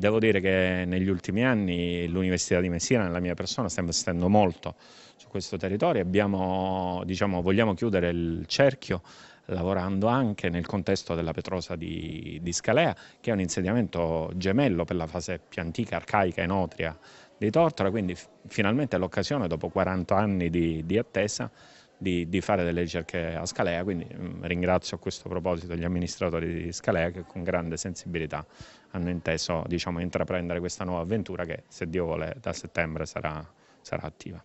Devo dire che negli ultimi anni l'Università di Messina, nella mia persona, sta investendo molto su questo territorio. Abbiamo, diciamo, vogliamo chiudere il cerchio lavorando anche nel contesto della Petrosa di, di, Scalea, che è un insediamento gemello per la fase più antica, arcaica e notria di Tortora, quindi finalmente l'occasione, dopo 40 anni di, di attesa, di, di fare delle ricerche a Scalea, quindi mm, ringrazio a questo proposito gli amministratori di Scalea che con grande sensibilità hanno inteso diciamo, intraprendere questa nuova avventura che se Dio vuole da settembre sarà, sarà attiva.